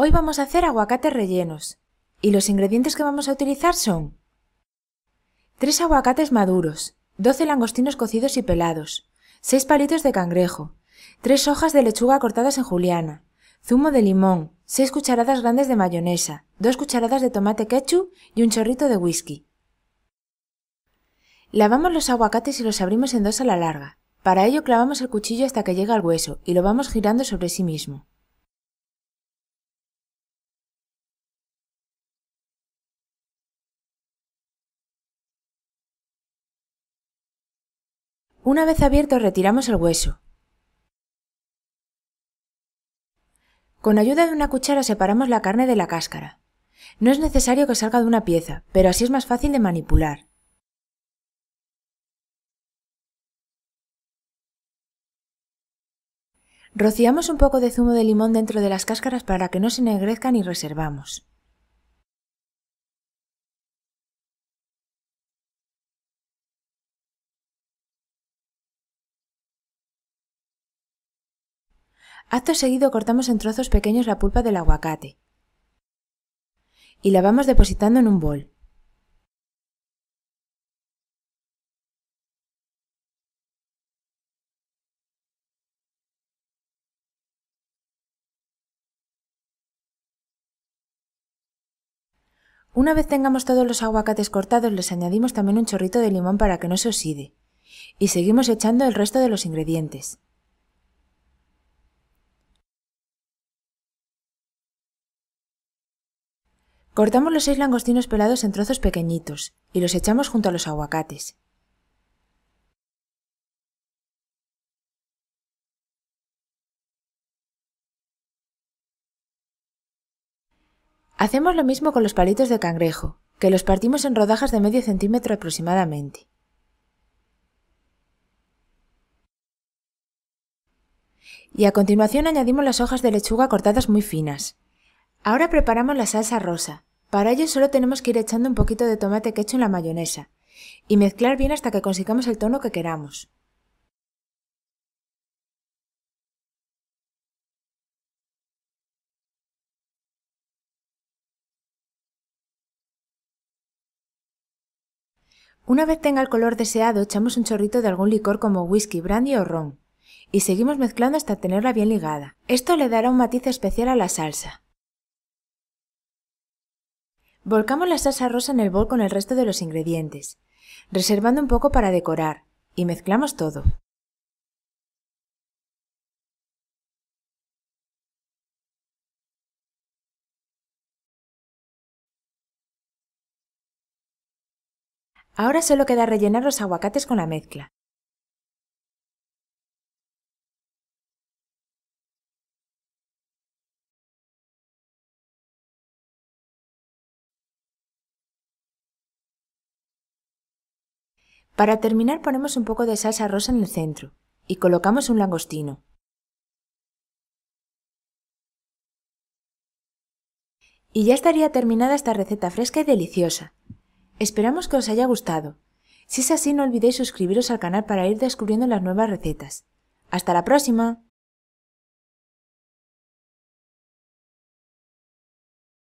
Hoy vamos a hacer aguacates rellenos y los ingredientes que vamos a utilizar son 3 aguacates maduros, 12 langostinos cocidos y pelados, 6 palitos de cangrejo, 3 hojas de lechuga cortadas en juliana, zumo de limón, 6 cucharadas grandes de mayonesa, 2 cucharadas de tomate ketchup y un chorrito de whisky. Lavamos los aguacates y los abrimos en dos a la larga. Para ello clavamos el cuchillo hasta que llega al hueso y lo vamos girando sobre sí mismo. Una vez abierto retiramos el hueso. Con ayuda de una cuchara separamos la carne de la cáscara. No es necesario que salga de una pieza, pero así es más fácil de manipular. Rociamos un poco de zumo de limón dentro de las cáscaras para que no se ennegrezcan y reservamos. Acto seguido cortamos en trozos pequeños la pulpa del aguacate y la vamos depositando en un bol. Una vez tengamos todos los aguacates cortados, les añadimos también un chorrito de limón para que no se oxide. Y seguimos echando el resto de los ingredientes. Cortamos los seis langostinos pelados en trozos pequeñitos y los echamos junto a los aguacates. Hacemos lo mismo con los palitos de cangrejo, que los partimos en rodajas de medio centímetro aproximadamente. Y a continuación añadimos las hojas de lechuga cortadas muy finas. Ahora preparamos la salsa rosa, para ello solo tenemos que ir echando un poquito de tomate que en la mayonesa y mezclar bien hasta que consigamos el tono que queramos. Una vez tenga el color deseado, echamos un chorrito de algún licor como whisky, brandy o ron y seguimos mezclando hasta tenerla bien ligada. Esto le dará un matiz especial a la salsa. Volcamos la salsa rosa en el bol con el resto de los ingredientes, reservando un poco para decorar, y mezclamos todo. Ahora solo queda rellenar los aguacates con la mezcla. Para terminar ponemos un poco de salsa rosa en el centro y colocamos un langostino. Y ya estaría terminada esta receta fresca y deliciosa. Esperamos que os haya gustado. Si es así, no olvidéis suscribiros al canal para ir descubriendo las nuevas recetas. ¡Hasta la próxima!